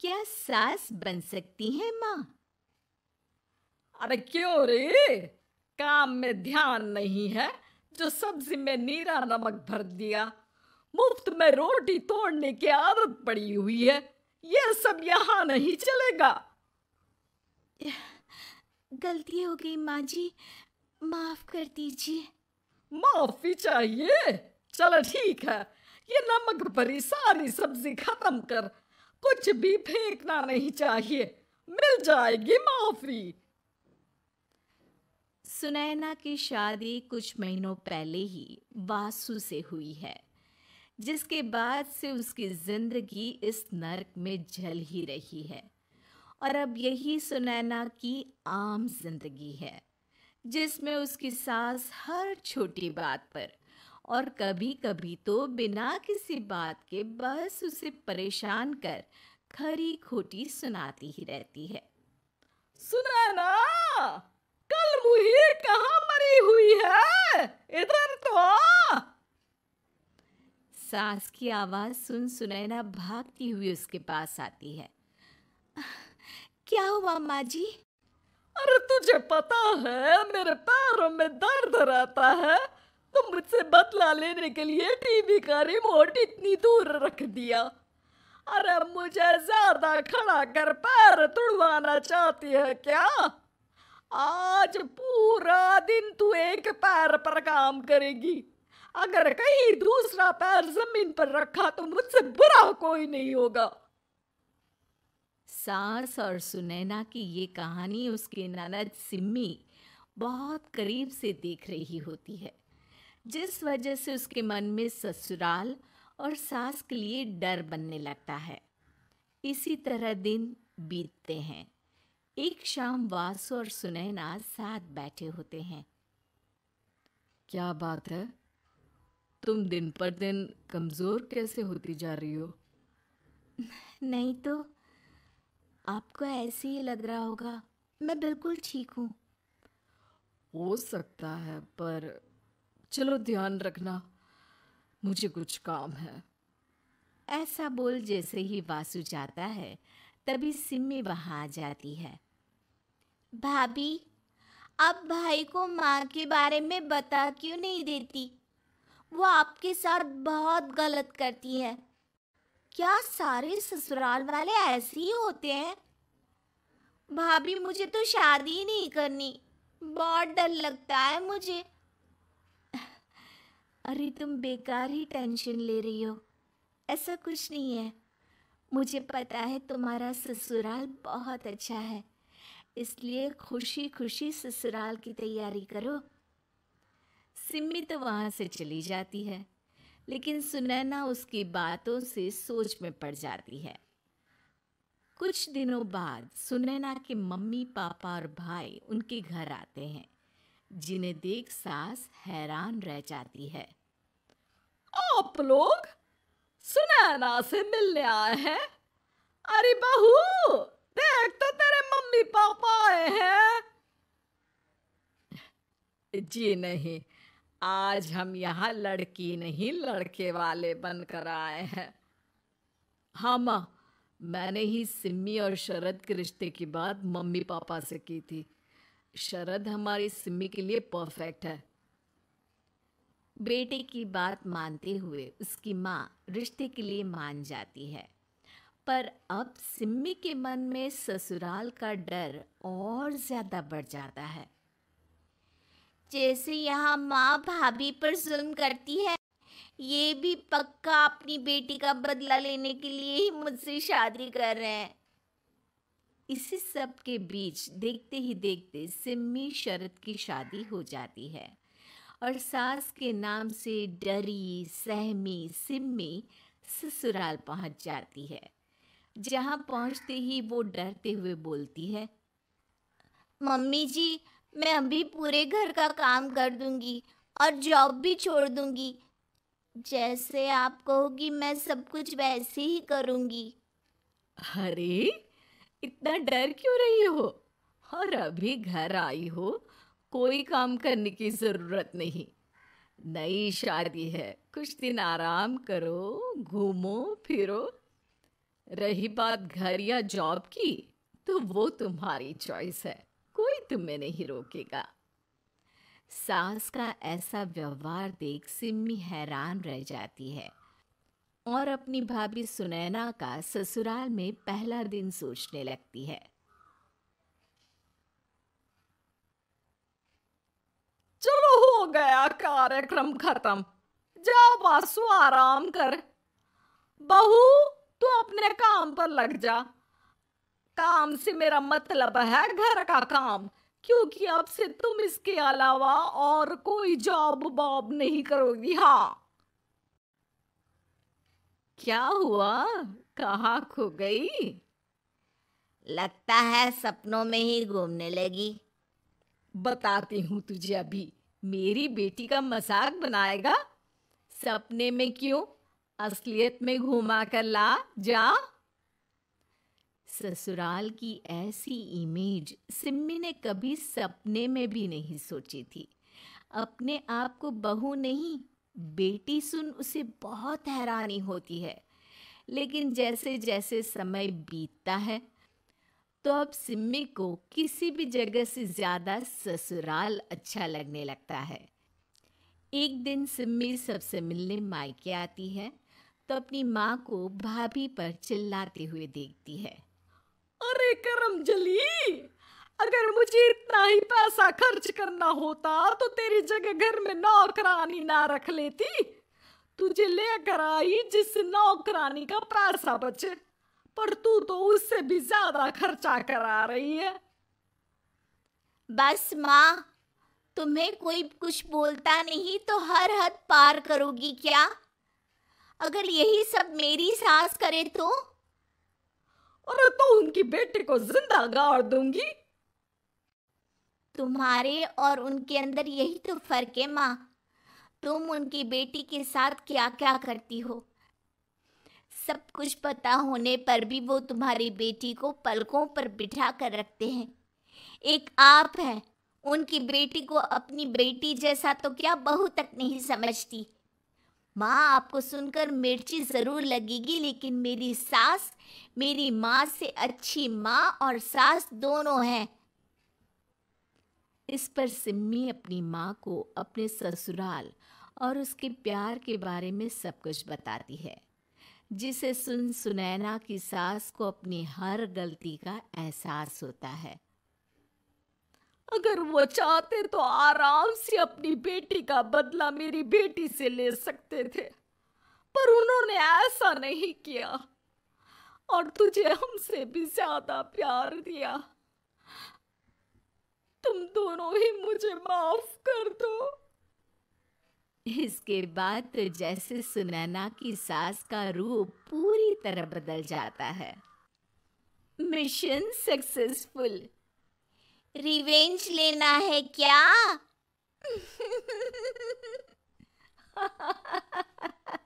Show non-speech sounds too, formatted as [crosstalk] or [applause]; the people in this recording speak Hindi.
क्या सास बन सकती है माँ अरे क्यों रे काम में ध्यान नहीं है जो सब्जी में नीरा नमक भर दिया मुफ्त में रोटी तोड़ने की आदत पड़ी हुई है ये सब यहाँ नहीं चलेगा गलती हो गई माँ जी माफ कर दीजिए माफी चाहिए चलो ठीक है ये नमक भरी सारी सब्जी खत्म कर कुछ भी फेंकना नहीं चाहिए मिल जाएगी माफी सुनैना की शादी कुछ महीनों पहले ही वासु से हुई है जिसके बाद से उसकी जिंदगी इस नरक में जल ही रही है और अब यही सुनैना की आम जिंदगी है जिसमें उसकी सास हर छोटी बात पर और कभी कभी तो बिना किसी बात के बस उसे परेशान कर खरी खोटी सुनाती ही रहती है सुना ना कल मुही कहाँ मरी हुई है इधर तो सास की आवाज सुन सुनैना भागती हुई उसके पास आती है क्या हुआ माँ जी अरे तुझे पता है मेरे पैरों में दर्द रहता है तो मुझसे बतला लेने के लिए टीवी का रिमोट इतनी दूर रख दिया अरे मुझे ज्यादा खड़ा कर पैर तुड़वाना चाहती है क्या आज पूरा दिन तू एक पैर पर काम करेगी अगर कहीं दूसरा पैर जमीन पर रखा तो मुझसे बुरा कोई नहीं होगा सास और सुनैना की ये कहानी उसके ननद सिम्मी बहुत करीब से देख रही होती है जिस वजह से उसके मन में ससुराल और सास के लिए डर बनने लगता है इसी तरह दिन बीतते हैं एक शाम वासु और सुनैना साथ बैठे होते हैं क्या बात है तुम दिन पर दिन कमज़ोर कैसे होती जा रही हो नहीं तो आपको ऐसे ही लग रहा होगा मैं बिल्कुल ठीक हूँ हो सकता है पर चलो ध्यान रखना मुझे कुछ काम है ऐसा बोल जैसे ही वासु जाता है तभी सिम्मी वहाँ आ जाती है भाभी अब भाई को माँ के बारे में बता क्यों नहीं देती वो आपके साथ बहुत गलत करती है क्या सारे ससुराल वाले ऐसे ही होते हैं भाभी मुझे तो शादी ही नहीं करनी बहुत डर लगता है मुझे अरे तुम बेकार ही टेंशन ले रही हो ऐसा कुछ नहीं है मुझे पता है तुम्हारा ससुराल बहुत अच्छा है इसलिए खुशी खुशी ससुराल की तैयारी करो सिमी तो वहाँ से चली जाती है लेकिन सुनैना उसकी बातों से सोच में पड़ जाती है कुछ दिनों बाद सुनैना के मम्मी पापा और भाई उनके घर आते हैं जिन्हें देख सास हैरान रह जाती है आप लोग सुनैना से मिलने आए हैं अरे बहू देख तो तेरे मम्मी पापा आए हैं जी नहीं आज हम यहाँ लड़की नहीं लड़के वाले बनकर आए हैं हाँ माँ मैंने ही सिम्मी और शरद के रिश्ते की बात मम्मी पापा से की थी शरद हमारी सिम्मी के लिए परफेक्ट है बेटे की बात मानते हुए उसकी माँ रिश्ते के लिए मान जाती है पर अब सिम्मी के मन में ससुराल का डर और ज़्यादा बढ़ जाता है जैसे यहाँ माँ भाभी पर जुल्म करती है ये भी पक्का अपनी बेटी का बदला लेने के लिए ही मुझसे शादी कर रहे हैं इसी सब के बीच देखते ही देखते सिम्मी शरद की शादी हो जाती है और सास के नाम से डरी सहमी सिमी ससुराल पहुंच जाती है जहां पहुंचते ही वो डरते हुए बोलती है मम्मी जी मैं अभी पूरे घर का काम कर दूंगी और जॉब भी छोड़ दूंगी जैसे आप कहोगी मैं सब कुछ वैसे ही करूंगी अरे इतना डर क्यों रही हो और अभी घर आई हो कोई काम करने की ज़रूरत नहीं नई शादी है कुछ दिन आराम करो घूमो फिरो रही बात घर या जॉब की तो वो तुम्हारी चॉइस है कोई तुम्हें नहीं रोकेगा सास का ऐसा व्यवहार देख सिम्मी हैरान रह जाती है और अपनी भाभी सुनैना का ससुराल में पहला दिन सोचने लगती है गया कार्यक्रम खत्म जा बासु आराम कर बहू तू अपने काम पर लग जा काम से मेरा मतलब है घर का काम क्योंकि अब से तुम इसके अलावा और कोई जॉब बॉब नहीं करोगी हाँ क्या हुआ कहा खो गई लगता है सपनों में ही घूमने लगी बताती हूँ तुझे अभी मेरी बेटी का मजाक बनाएगा सपने में क्यों असलियत में घुमा कर ला जा ससुराल की ऐसी इमेज सिम्मी ने कभी सपने में भी नहीं सोची थी अपने आप को बहू नहीं बेटी सुन उसे बहुत हैरानी होती है लेकिन जैसे जैसे समय बीतता है तो अब सिम्मी को किसी भी जगह से ज़्यादा ससुराल अच्छा लगने लगता है एक दिन सिम्मी सबसे मिलने मायके आती है तो अपनी माँ को भाभी पर चिल्लाते हुए देखती है अरे करम जली अगर मुझे इतना ही पैसा खर्च करना होता तो तेरी जगह घर में नौकरानी ना रख लेती तुझे लेकर आई जिस नौकरानी का पैसा बचे पर तू तो उससे भी ज्यादा खर्चा करा रही है बस माँ तुम्हें कोई कुछ बोलता नहीं तो हर हद पार करोगी क्या अगर यही सब मेरी सास करे तो और तो उनकी बेटी को जिंदा गाड़ दूंगी तुम्हारे और उनके अंदर यही तो फर्क है माँ तुम उनकी बेटी के साथ क्या क्या करती हो सब कुछ पता होने पर भी वो तुम्हारी बेटी को पलकों पर बिठा कर रखते हैं एक आप है उनकी बेटी को अपनी बेटी जैसा तो क्या बहू तक नहीं समझती माँ आपको सुनकर मिर्ची ज़रूर लगेगी लेकिन मेरी सास मेरी माँ से अच्छी माँ और सास दोनों हैं इस पर सिम्मी अपनी माँ को अपने ससुराल और उसके प्यार के बारे में सब कुछ बताती है जिसे सुन सुनैना की सास को अपनी हर गलती का एहसास होता है अगर वो चाहते तो आराम से अपनी बेटी का बदला मेरी बेटी से ले सकते थे पर उन्होंने ऐसा नहीं किया और तुझे हमसे भी ज्यादा प्यार दिया तुम दोनों ही मुझे माफ कर दो इसके बाद तो जैसे सुनैना की सास का रूप पूरी तरह बदल जाता है मिशन सक्सेसफुल रिवेंज लेना है क्या [laughs]